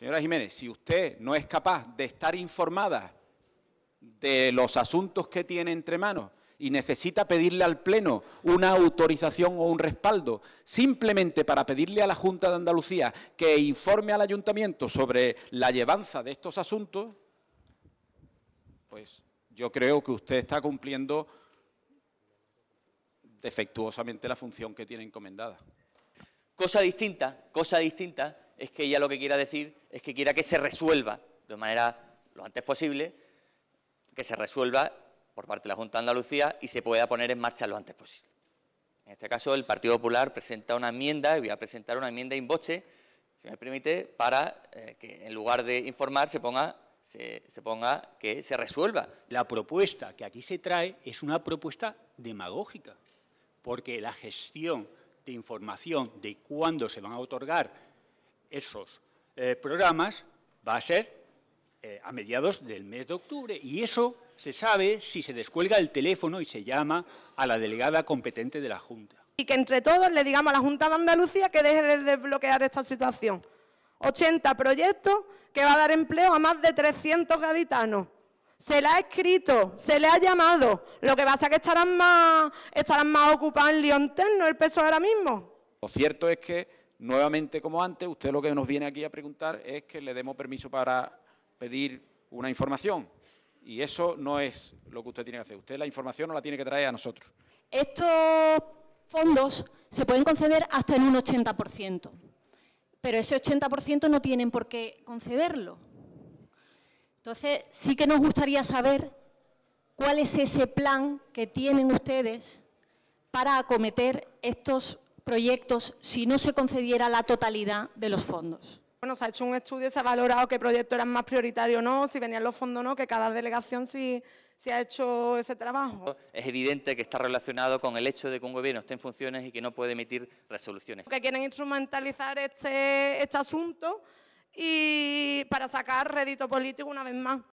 Señora Jiménez, si usted no es capaz de estar informada de los asuntos que tiene entre manos y necesita pedirle al Pleno una autorización o un respaldo, simplemente para pedirle a la Junta de Andalucía que informe al Ayuntamiento sobre la llevanza de estos asuntos, pues yo creo que usted está cumpliendo defectuosamente la función que tiene encomendada. Cosa distinta, cosa distinta es que ella lo que quiera decir es que quiera que se resuelva de manera lo antes posible, que se resuelva por parte de la Junta de Andalucía y se pueda poner en marcha lo antes posible. En este caso, el Partido Popular presenta una enmienda, y voy a presentar una enmienda in boche, si me permite, para eh, que en lugar de informar se ponga, se ponga que se resuelva. La propuesta que aquí se trae es una propuesta demagógica, porque la gestión de información de cuándo se van a otorgar esos eh, programas va a ser eh, a mediados del mes de octubre. Y eso se sabe si se descuelga el teléfono y se llama a la delegada competente de la Junta. Y que entre todos le digamos a la Junta de Andalucía que deje de desbloquear esta situación. 80 proyectos que va a dar empleo a más de 300 gaditanos. Se le ha escrito, se le ha llamado. Lo que pasa es que estarán más, más ocupados en no Terno el peso ahora mismo. Lo cierto es que Nuevamente, como antes, usted lo que nos viene aquí a preguntar es que le demos permiso para pedir una información. Y eso no es lo que usted tiene que hacer. Usted la información no la tiene que traer a nosotros. Estos fondos se pueden conceder hasta en un 80%, pero ese 80% no tienen por qué concederlo. Entonces, sí que nos gustaría saber cuál es ese plan que tienen ustedes para acometer estos proyectos si no se concediera la totalidad de los fondos? Bueno, se ha hecho un estudio, se ha valorado qué proyecto era más prioritario, o no, si venían los fondos o no, que cada delegación sí, ha hecho ese trabajo. Es evidente que está relacionado con el hecho de que un gobierno esté en funciones y que no puede emitir resoluciones. Que quieren instrumentalizar este, este asunto y para sacar rédito político una vez más.